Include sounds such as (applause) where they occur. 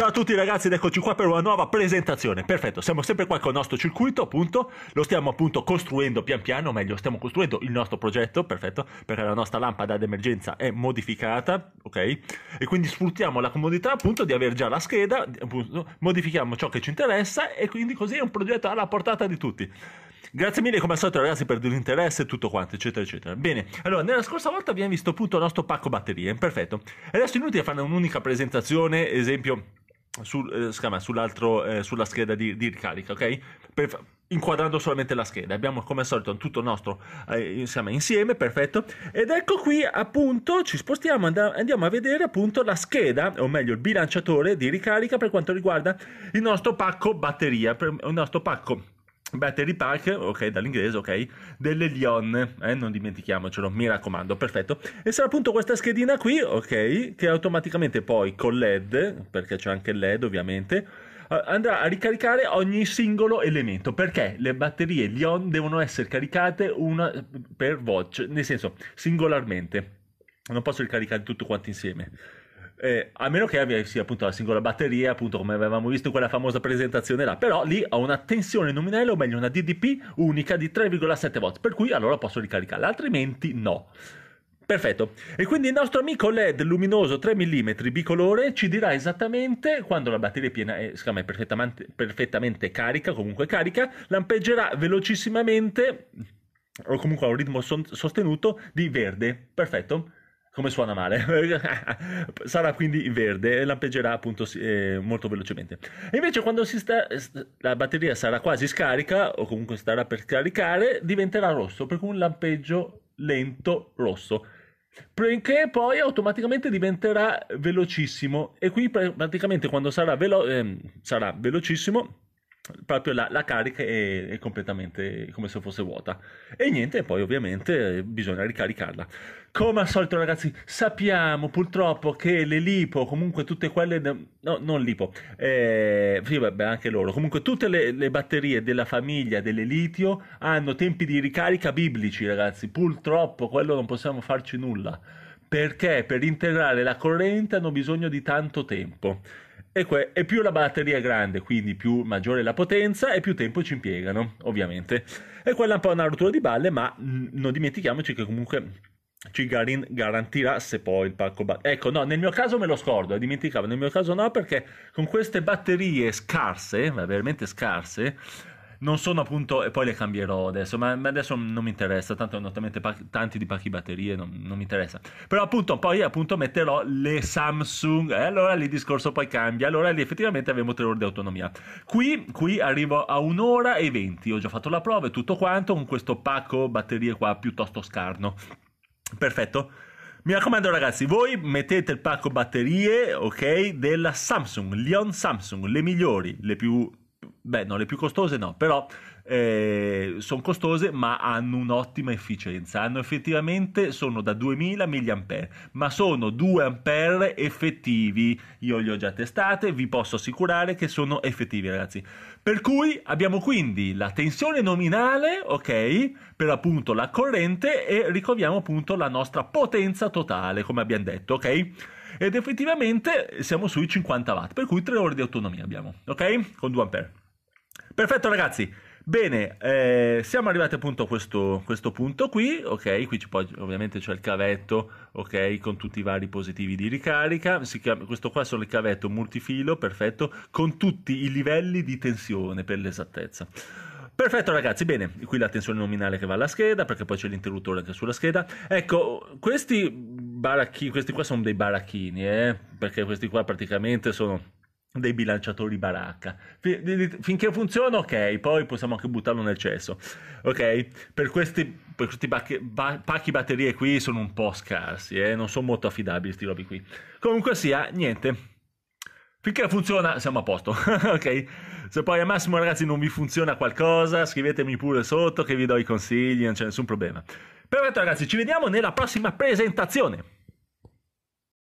Ciao a tutti ragazzi ed eccoci qua per una nuova presentazione. Perfetto, siamo sempre qua con il nostro circuito, appunto, lo stiamo appunto costruendo pian piano, o meglio, stiamo costruendo il nostro progetto, perfetto, perché la nostra lampada d'emergenza è modificata, ok? E quindi sfruttiamo la comodità appunto di avere già la scheda, appunto, modifichiamo ciò che ci interessa e quindi così è un progetto alla portata di tutti. Grazie mille come al solito ragazzi per l'interesse e tutto quanto eccetera eccetera. Bene, allora nella scorsa volta abbiamo visto appunto il nostro pacco batterie, perfetto. Adesso è inutile fare un'unica presentazione, esempio sul, eh, sull'altro, eh, sulla scheda di, di ricarica, ok? Per, inquadrando solamente la scheda. Abbiamo come al solito tutto il nostro eh, insomma, insieme, perfetto. Ed ecco qui appunto ci spostiamo, andiamo a vedere appunto la scheda, o meglio il bilanciatore di ricarica per quanto riguarda il nostro pacco batteria, per, il nostro pacco Battery pack, ok, dall'inglese, ok, delle Lyon, eh, non dimentichiamocelo, mi raccomando, perfetto. E sarà appunto questa schedina qui, ok, che automaticamente poi con LED, perché c'è anche LED ovviamente, andrà a ricaricare ogni singolo elemento perché le batterie Lion devono essere caricate una per voce, nel senso singolarmente. Non posso ricaricare tutto quanto insieme. Eh, a meno che abbia sì, appunto la singola batteria, appunto come avevamo visto in quella famosa presentazione là, però lì ho una tensione nominale, o meglio una DDP unica di 3,7 volt, per cui allora posso ricaricarla, altrimenti no. Perfetto. E quindi il nostro amico LED luminoso 3 mm bicolore ci dirà esattamente quando la batteria è piena è, secondo me perfettamente, perfettamente carica, comunque carica, lampeggerà velocissimamente o comunque a un ritmo sostenuto di verde. Perfetto come suona male, (laughs) sarà quindi verde e lampeggerà appunto eh, molto velocemente. E invece quando sta, eh, la batteria sarà quasi scarica o comunque starà per caricare, diventerà rosso, per cui un lampeggio lento rosso. Perché poi automaticamente diventerà velocissimo e qui praticamente quando sarà, velo- eh, sarà velocissimo proprio la, la carica è, è, completamente come se fosse vuota e niente poi ovviamente eh, bisogna ricaricarla come al solito ragazzi sappiamo purtroppo che le lipo comunque tutte quelle no non lipo eh, sì vabbè anche loro comunque tutte le, le, batterie della famiglia delle litio hanno tempi di ricarica biblici ragazzi purtroppo quello non possiamo farci nulla perché per integrare la corrente hanno bisogno di tanto tempo e, que- e, più la batteria è grande, quindi più maggiore la potenza e più tempo ci impiegano, ovviamente. E quella è un po' una rottura di balle, ma mh, mm, non dimentichiamoci che comunque ci garin- garantirà se poi il pacco bat- Ecco, no, nel mio caso me lo scordo, eh, dimenticavo, nel mio caso no, perché con queste batterie scarse, ma veramente scarse, non sono appunto, e poi le cambierò adesso, ma, ma adesso non mi interessa, tanto hanno talmente pa- tanti di pacchi batterie, non, non, mi interessa. Però appunto poi appunto metterò le Samsung, e eh, allora lì il discorso poi cambia, allora lì effettivamente abbiamo tre ore di autonomia. Qui, qui arrivo a un'ora e venti ho già fatto la prova e tutto quanto con questo pacco batterie qua piuttosto scarno. Perfetto. Mi raccomando ragazzi, voi mettete il pacco batterie, ok, della Samsung, Leon Samsung, le migliori, le più Beh, non le più costose no, però eh, sono costose ma hanno un'ottima efficienza, hanno effettivamente, sono da 2000 mAh, ma sono 2 A effettivi, io li ho già testate, vi posso assicurare che sono effettivi ragazzi. Per cui abbiamo quindi la tensione nominale, ok, per appunto la corrente e ricaviamo appunto la nostra potenza totale, come abbiamo detto, ok? Ed effettivamente siamo sui 50 watt, per cui 3 ore di autonomia abbiamo, ok? Con 2 A. Perfetto ragazzi, Bene, eh, siamo arrivati appunto a questo, questo punto qui, ok, qui può, ovviamente c'è il cavetto, ok, con tutti i vari positivi di ricarica, chiama, questo qua sono il cavetto multifilo, perfetto, con tutti i livelli di tensione per l'esattezza. Perfetto ragazzi, bene, qui la tensione nominale che va alla scheda, perché poi c'è l'interruttore anche sulla scheda. Ecco, questi baracchini, questi qua sono dei baracchini, eh, perché questi qua praticamente sono dei bilanciatori baracca. Finché funziona, ok, poi possiamo anche buttarlo nel cesso. Ok, per questi, per questi bacche, ba, pacchi batterie qui sono un po' scarsi, eh? non sono molto affidabili questi robi qui. Comunque sia, niente. Finché funziona, siamo a posto, (laughs) ok? Se poi al massimo ragazzi non vi funziona qualcosa, scrivetemi pure sotto che vi do i consigli, non c'è nessun problema. Perfetto ragazzi, ci vediamo nella prossima presentazione.